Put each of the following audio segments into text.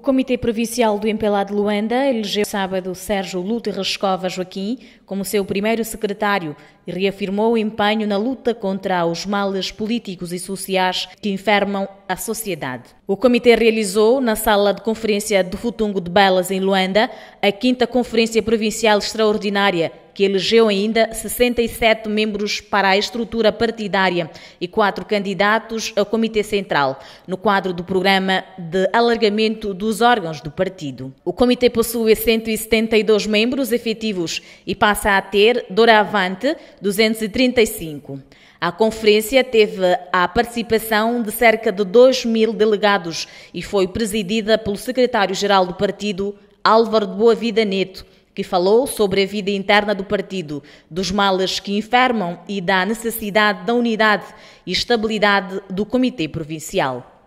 O Comitê Provincial do MPLA de Luanda elegeu sábado Sérgio Lute Rescova Joaquim como seu primeiro secretário, reafirmou o empenho na luta contra os males políticos e sociais que enfermam a sociedade. O comitê realizou, na sala de conferência do Futungo de Belas, em Luanda, a 5 Conferência Provincial Extraordinária que elegeu ainda 67 membros para a estrutura partidária e quatro candidatos ao Comitê Central, no quadro do programa de alargamento dos órgãos do partido. O Comitê possui 172 membros efetivos e passa a ter, doravante, 235. A conferência teve a participação de cerca de 2 mil delegados e foi presidida pelo secretário-geral do partido, Álvaro de Boa Vida Neto, que falou sobre a vida interna do partido, dos males que enfermam e da necessidade da unidade e estabilidade do Comitê Provincial.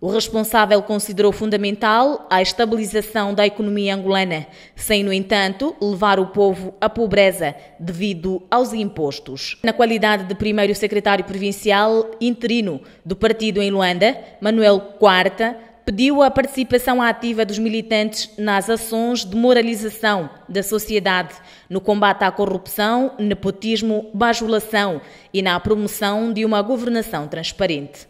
O responsável considerou fundamental a estabilização da economia angolana, sem, no entanto, levar o povo à pobreza devido aos impostos. Na qualidade de primeiro secretário provincial interino do partido em Luanda, Manuel Quarta pediu a participação ativa dos militantes nas ações de moralização da sociedade, no combate à corrupção, nepotismo, bajulação e na promoção de uma governação transparente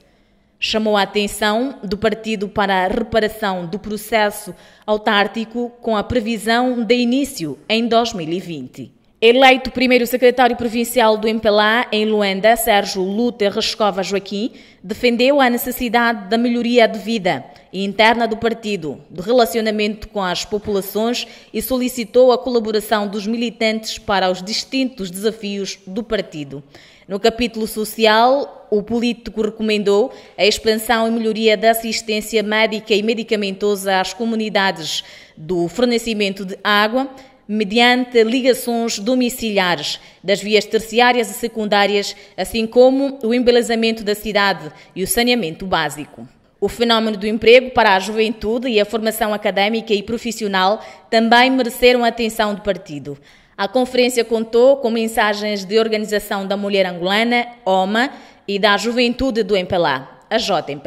chamou a atenção do partido para a reparação do processo autártico com a previsão de início em 2020. Eleito primeiro secretário provincial do MPLA em Luanda, Sérgio Luter Rescova Joaquim defendeu a necessidade da melhoria de vida interna do partido, de relacionamento com as populações e solicitou a colaboração dos militantes para os distintos desafios do partido. No capítulo social, o político recomendou a expansão e melhoria da assistência médica e medicamentosa às comunidades do fornecimento de água, mediante ligações domiciliares das vias terciárias e secundárias, assim como o embelezamento da cidade e o saneamento básico. O fenómeno do emprego para a juventude e a formação académica e profissional também mereceram atenção do partido. A conferência contou com mensagens de organização da mulher angolana, OMA, e da juventude do Empelá, a J